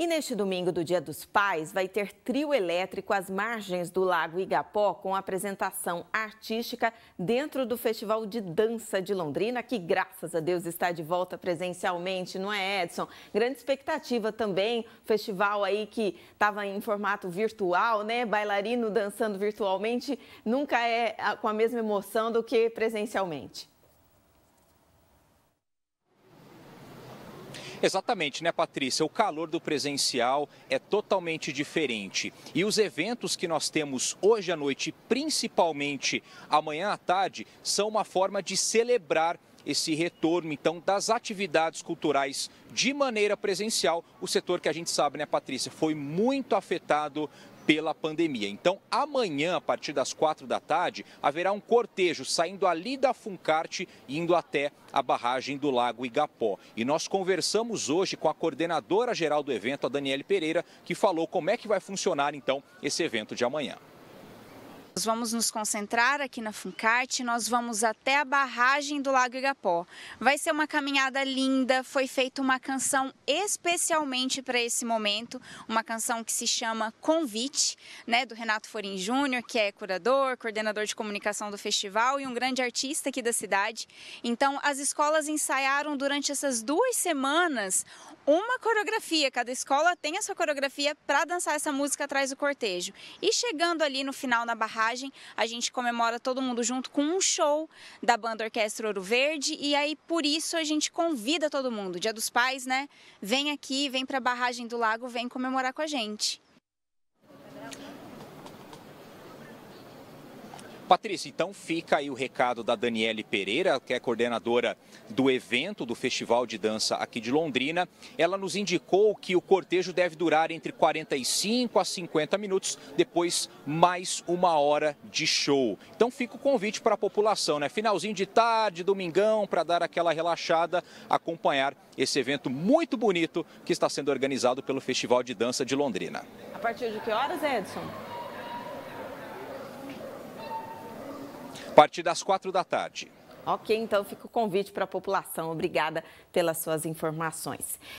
E neste domingo do Dia dos Pais, vai ter trio elétrico às margens do Lago Igapó, com apresentação artística dentro do Festival de Dança de Londrina, que graças a Deus está de volta presencialmente, não é, Edson? Grande expectativa também, festival aí que estava em formato virtual, né? Bailarino dançando virtualmente nunca é ah, com a mesma emoção do que presencialmente. Exatamente, né, Patrícia? O calor do presencial é totalmente diferente. E os eventos que nós temos hoje à noite, principalmente amanhã à tarde, são uma forma de celebrar esse retorno, então, das atividades culturais de maneira presencial, o setor que a gente sabe, né, Patrícia, foi muito afetado pela pandemia. Então, amanhã, a partir das quatro da tarde, haverá um cortejo saindo ali da Funcarte e indo até a barragem do Lago Igapó. E nós conversamos hoje com a coordenadora geral do evento, a Daniele Pereira, que falou como é que vai funcionar então esse evento de amanhã. Nós vamos nos concentrar aqui na Funcarte, nós vamos até a barragem do Lago Igapó. Vai ser uma caminhada linda, foi feita uma canção especialmente para esse momento, uma canção que se chama Convite, né, do Renato Forin Júnior, que é curador, coordenador de comunicação do festival e um grande artista aqui da cidade. Então, as escolas ensaiaram durante essas duas semanas uma coreografia, cada escola tem a sua coreografia para dançar essa música atrás do cortejo. E chegando ali no final na barragem viagem, a gente comemora todo mundo junto com um show da Banda Orquestra Ouro Verde e aí por isso a gente convida todo mundo. Dia dos Pais, né? Vem aqui, vem para a barragem do lago, vem comemorar com a gente. Patrícia, então fica aí o recado da Daniele Pereira, que é coordenadora do evento do Festival de Dança aqui de Londrina. Ela nos indicou que o cortejo deve durar entre 45 a 50 minutos, depois mais uma hora de show. Então fica o convite para a população, né? Finalzinho de tarde, domingão, para dar aquela relaxada, acompanhar esse evento muito bonito que está sendo organizado pelo Festival de Dança de Londrina. A partir de que horas, Edson? partir das quatro da tarde. Ok, então fica o convite para a população. Obrigada pelas suas informações.